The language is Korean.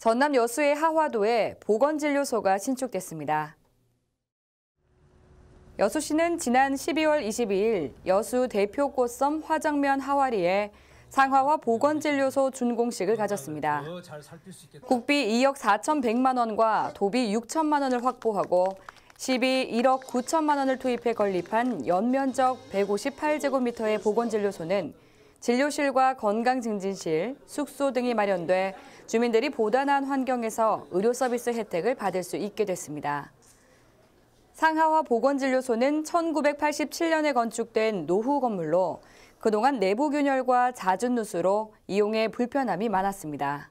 전남 여수의 하화도에 보건진료소가 신축됐습니다. 여수시는 지난 12월 22일 여수 대표 꽃섬 화정면 하와리에 상화 보건진료소 준공식을 가졌습니다. 어, 국비 2억 4,100만 원과 도비 6천만 원을 확보하고 시비 1억 9천만 원을 투입해 건립한 연면적 158제곱미터의 보건진료소는 진료실과 건강증진실, 숙소 등이 마련돼 주민들이 보다 나은 환경에서 의료 서비스 혜택을 받을 수 있게 됐습니다. 상하화 보건진료소는 1987년에 건축된 노후 건물로 그동안 내부 균열과 잦은 누수로 이용에 불편함이 많았습니다.